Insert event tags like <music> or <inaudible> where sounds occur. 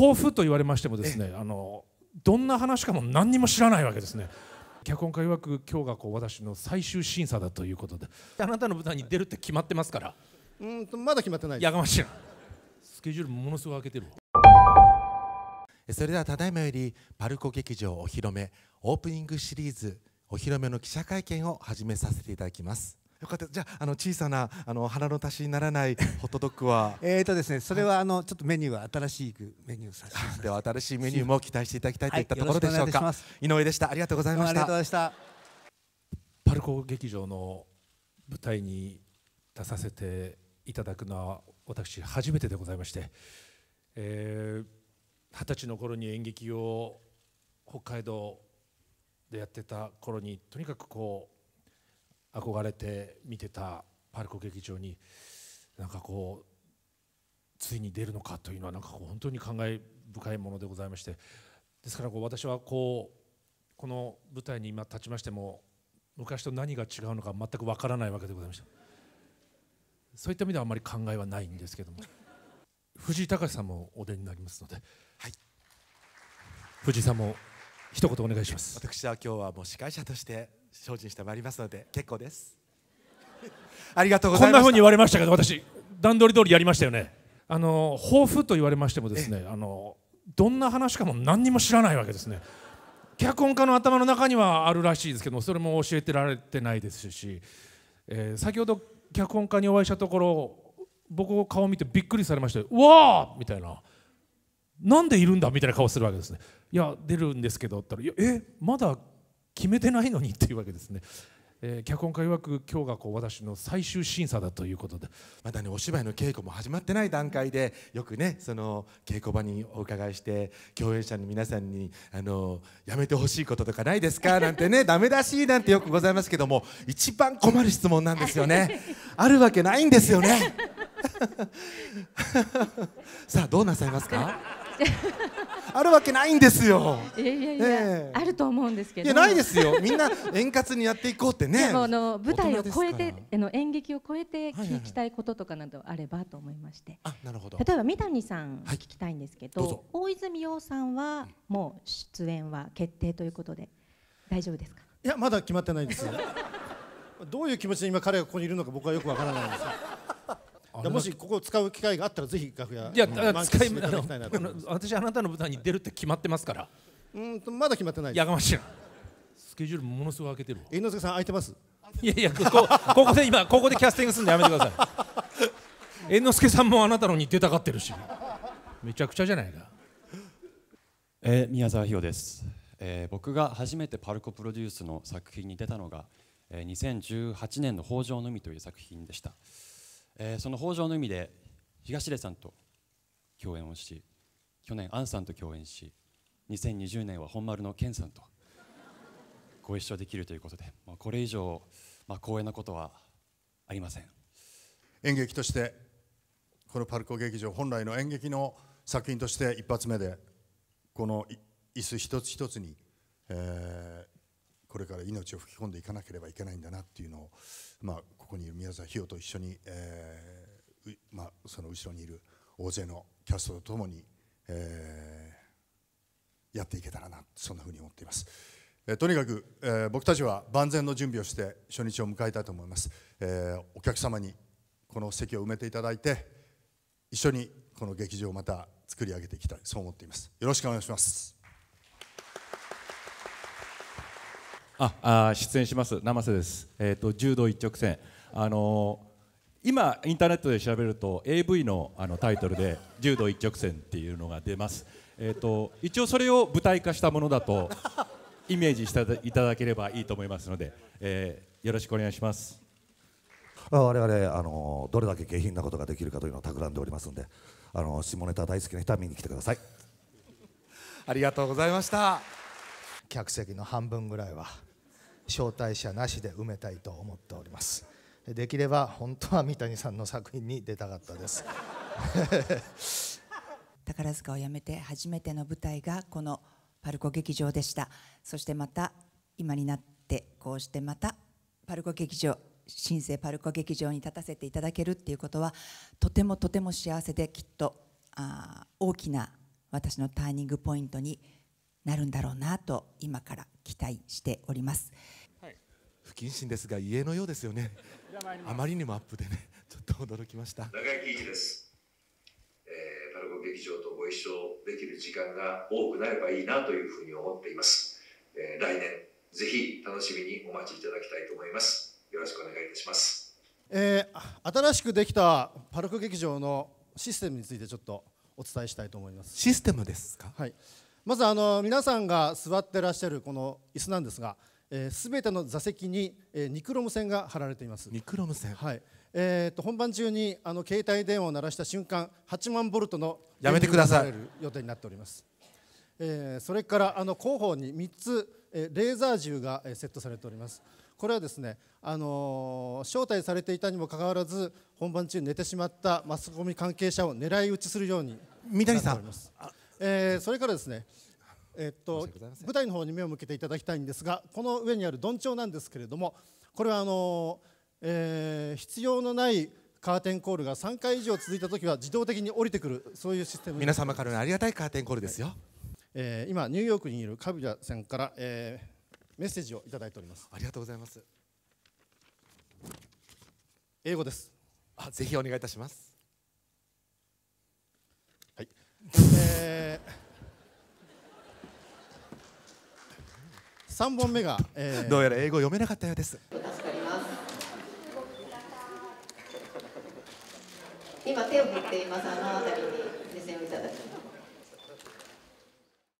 抱負と言われましてもですねあのどんな話かも何にも知らないわけですね。脚本家曰く今日がこう私の最終審査だということであなたの舞台に出るって決まってますからうんとまだ決まってないやがましいなスケジュールものすごい開けてるわそれではただいまよりパルコ劇場お披露目オープニングシリーズお披露目の記者会見を始めさせていただきますよかったじゃあの小さなあの腹の足しにならない <laughs> ホットドッグはえっとですねそれはあのちょっとメニューは新しいメニューさでは新しいメニューも期待していただきたいといったところでしょうか、井上でしたありがとうございましたありがとうございましたパルコ劇場の舞台に出させていただくのは私初めてでございまして二十、えー、歳の頃に演劇を北海道でやってた頃にとにかくこう憧れて見てたパルコ劇場になんかこうついに出るのかというのはなんか本当に感慨深いものでございましてですからこう私はこうこの舞台に今立ちましても昔と何が違うのか全くわからないわけでございましたそういった意味ではあまり考えはないんですけども藤井隆さんもお出になりますので、はい、藤井さんも一言お願いします私は今日はもう司会者として精進してまいりますので結構です <laughs> ありがとうございますこんなふうに言われましたけど私段取り通りやりましたよねあの抱負と言われましてもですねあのどんな話かも何にも知らないわけですね脚本家の頭の中にはあるらしいですけどそれも教えてられてないですし、えー、先ほど脚本家にお会いしたところ僕を顔を見てびっくりされまして「うわー!」みたいな「なんでいるんだ?」みたいな顔するわけですね「いや出るんですけど」って言ったら「えまだ決めてないのにっていうわけですね。えー、脚本家曰く今日がこう私の最終審査だということでまだねお芝居の稽古も始まってない段階でよくねその稽古場にお伺いして共演者の皆さんにあのやめてほしいこととかないですかなんてね <laughs> ダメだしなんてよくございますけども一番困る質問なんですよね <laughs> あるわけないんですよね <laughs> さあどうなさいますかあるわけないんですよ。いやいやいや、えー、あると思うんですけど。いやないですよ。みんな円滑にやっていこうってね。<laughs> でもあの舞台を超えて、あの演劇を超えて聞きたいこととかなどあればと思いまして。はいはいはい、あ、なるほど。例えば三谷さん聞きたいんですけど、はい、ど大泉洋さんはもう出演は決定ということで大丈夫ですか。いやまだ決まってないです。どういう気持ちで今彼がここにいるのか僕はよくわからないんです。もしここを使う機会があったらぜひ楽屋いや、使いい私あなたの舞台に出るって決まってますからうんまだ決まってないやがましいスケジュールものすごい空けてる猿之助さん空いてますいやいやこ <laughs> ここで今ここでキャスティングするのやめてください <laughs> 猿之助さんもあなたのに出たがってるしめちゃくちゃじゃないか、えー、宮沢ひよです、えー、僕が初めてパルコプロデュースの作品に出たのが、えー、2018年の「北条の海」という作品でしたえー、その北条の海で東出さんと共演をし去年杏さんと共演し2020年は本丸の健さんとご一緒できるということで、まあ、これ以上、まあ、光栄なことはありません演劇としてこのパルコ劇場本来の演劇の作品として一発目でこの椅子一つ一つに、えこれから命を吹き込んでいかなければいけないんだなっていうのを、まあ、ここにいる宮沢ひよと一緒に、えーまあ、その後ろにいる大勢のキャストとともに、えー、やっていけたらなそんなふうに思っています。えー、とにかく、えー、僕たちは万全の準備をして初日を迎えたいと思います、えー、お客様にこの席を埋めていただいて一緒にこの劇場をまた作り上げていきたいそう思っていますよろしくお願いしますああ出演します生瀬です、えーと、柔道一直線あのー、今インターネットで調べると AV のあのタイトルで柔道一直線っていうのが出ます、えーと、一応それを舞台化したものだとイメージしていただければいいと思いますので、えー、よろしくお願いします我々あのー、どれだけ下品なことができるかというのを企んでおりますのであの下ネタ大好きな人は見に来てくださいありがとうございました客席の半分ぐらいは招待者なしで埋めたいと思っておりますできれば本当は三谷さんの作品に出たかったです <laughs> 宝塚を辞めて初めての舞台がこのパルコ劇場でしたそしてまた今になってこうしてまたパルコ劇場新生パルコ劇場に立たせていただけるっていうことはとてもとても幸せできっとあ大きな私のターニングポイントになるんだろうなと今から期待しております。不謹慎ですが家のようですよねあまりにもアップでねちょっと驚きました長生きです、えー、パルコ劇場とご一緒できる時間が多くなればいいなというふうに思っています、えー、来年ぜひ楽しみにお待ちいただきたいと思いますよろしくお願いいたしますえー、新しくできたパルク劇場のシステムについてちょっとお伝えしたいと思いますシステムですかはいまずあの皆さんが座ってらっしゃるこの椅子なんですがすべての座席に、ニクロム線が貼られています。ニクロム線。はい。えー、っと本番中にあの携帯電話を鳴らした瞬間、8万ボルトのやめてください。予定になっております。えー、それからあの後方に3つ、えー、レーザー銃が、えー、セットされております。これはですね、あのー、招待されていたにもかかわらず本番中寝てしまったマスコミ関係者を狙い撃ちするように三谷さん、えー、それからですね、えっと、舞台の方に目を向けていただきたいんですがこの上にある鈍んなんですけれどもこれはあの、えー、必要のないカーテンコールが3回以上続いた時は自動的に降りてくるそういうシステム皆様からのありがたいカーテンコールですよ、はい、えー、今ニューヨークにいるカビラさんから、えー、メッセージをいただいておりますありがとうございます英語ですあぜひお願いいたしますはい、えー三本目が、えー、どうやら英語読めなかったようです助かります。今手を振っていますあのあたりに